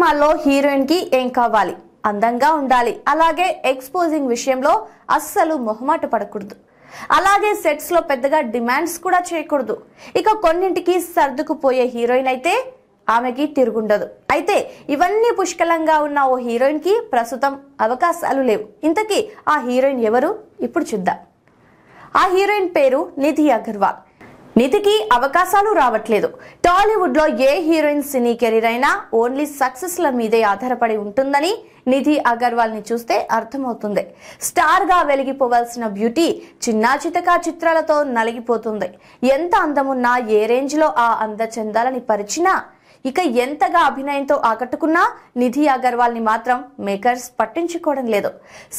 సినిమాల్లో హీరోయిన్ కి ఏం కావాలి అందంగా ఉండాలి అలాగే ఎక్స్పోజింగ్ విషయంలో అస్సలు మొహమాట పడకూడదు అలాగే సెట్స్ లో పెద్దగా డిమాండ్స్ కూడా చేయకూడదు ఇక కొన్నింటికి సర్దుకుపోయే హీరోయిన్ అయితే ఆమెకి తిరుగుండదు అయితే ఇవన్నీ పుష్కలంగా ఉన్న ఓ హీరోయిన్ కి ప్రస్తుతం అవకాశాలు లేవు ఇంతకీ ఆ హీరోయిన్ ఎవరు ఇప్పుడు చూద్దాం ఆ హీరోయిన్ పేరు నిధి అగర్వాల్ నిధికి అవకాశాలు రావట్లేదు టాలీవుడ్ లో ఏ హీరోయిన్ సినీ కెరీర్ అయినా ఓన్లీ సక్సెస్ ల మీదే ఆధారపడి ఉంటుందని నిధి అగర్వాల్ ని చూస్తే అర్థమవుతుంది స్టార్ గా వెలిగిపోవాల్సిన బ్యూటీ చిన్నా చితకా చిత్రాలతో నలిగిపోతుంది ఎంత అందమున్నా ఏ రేంజ్ లో ఆ అందచందాలని పరిచినా ఇక ఎంతగా అభినయంతో ఆకట్టుకున్నా నిధి అగర్వాల్ ని మాత్రం మేకర్స్ పట్టించుకోవడం లేదు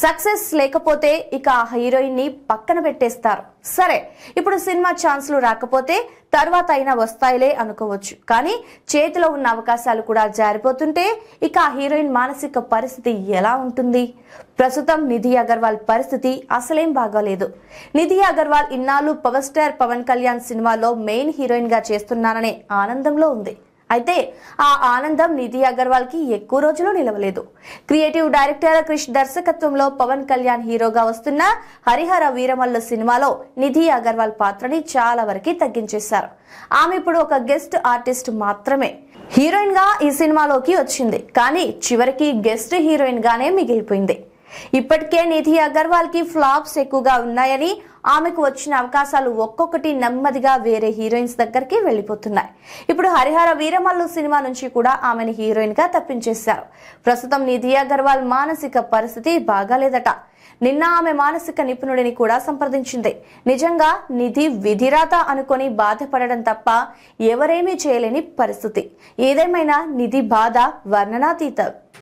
సక్సెస్ లేకపోతే ఇక ఆ హీరోయిన్ ని పక్కన పెట్టేస్తారు సరే ఇప్పుడు సినిమా ఛాన్స్లు రాకపోతే తర్వాత అయినా వస్తాయిలే అనుకోవచ్చు కానీ చేతిలో ఉన్న అవకాశాలు కూడా జారిపోతుంటే ఇక ఆ హీరోయిన్ మానసిక పరిస్థితి ఎలా ఉంటుంది ప్రస్తుతం నిధి అగర్వాల్ పరిస్థితి అసలేం బాగోలేదు నిధి అగర్వాల్ ఇన్నాళ్ళు పవర్ స్టార్ పవన్ కళ్యాణ్ సినిమాలో మెయిన్ హీరోయిన్ గా చేస్తున్నాననే ఆనందంలో ఉంది అయితే ఆ ఆనందం నిధి అగర్వాల్ కి ఎక్కువ రోజులు నిలవలేదు క్రియేటివ్ డైరెక్టర్ క్రిష్ దర్శకత్వంలో పవన్ కళ్యాణ్ హీరోగా వస్తున్న హరిహర వీరమల్ల సినిమాలో నిధి అగర్వాల్ పాత్రని చాలా వరకు తగ్గించేశారు ఆమె ఇప్పుడు ఒక గెస్ట్ ఆర్టిస్ట్ మాత్రమే హీరోయిన్ గా ఈ సినిమాలోకి వచ్చింది కానీ చివరికి గెస్ట్ హీరోయిన్ గానే మిగిలిపోయింది ఇప్పటికే నిధి అగర్వాల్ కి ఫ్లాప్స్ ఎక్కువగా ఉన్నాయని ఆమెకు వచ్చిన అవకాశాలు ఒక్కొక్కటి నెమ్మదిగా వేరే హీరోయిన్స్ దగ్గరికి వెళ్ళిపోతున్నాయి ఇప్పుడు హరిహర వీరమల్లు సినిమా నుంచి కూడా ఆమెను హీరోయిన్ గా తప్పించేశారు ప్రస్తుతం నిధి అగర్వాల్ మానసిక పరిస్థితి బాగాలేదట నిన్న ఆమె మానసిక నిపుణుడిని కూడా సంప్రదించింది నిజంగా నిధి విధిరాత అనుకొని బాధపడడం తప్ప ఎవరేమీ చేయలేని పరిస్థితి ఏదేమైనా నిధి బాధ వర్ణనాతీతం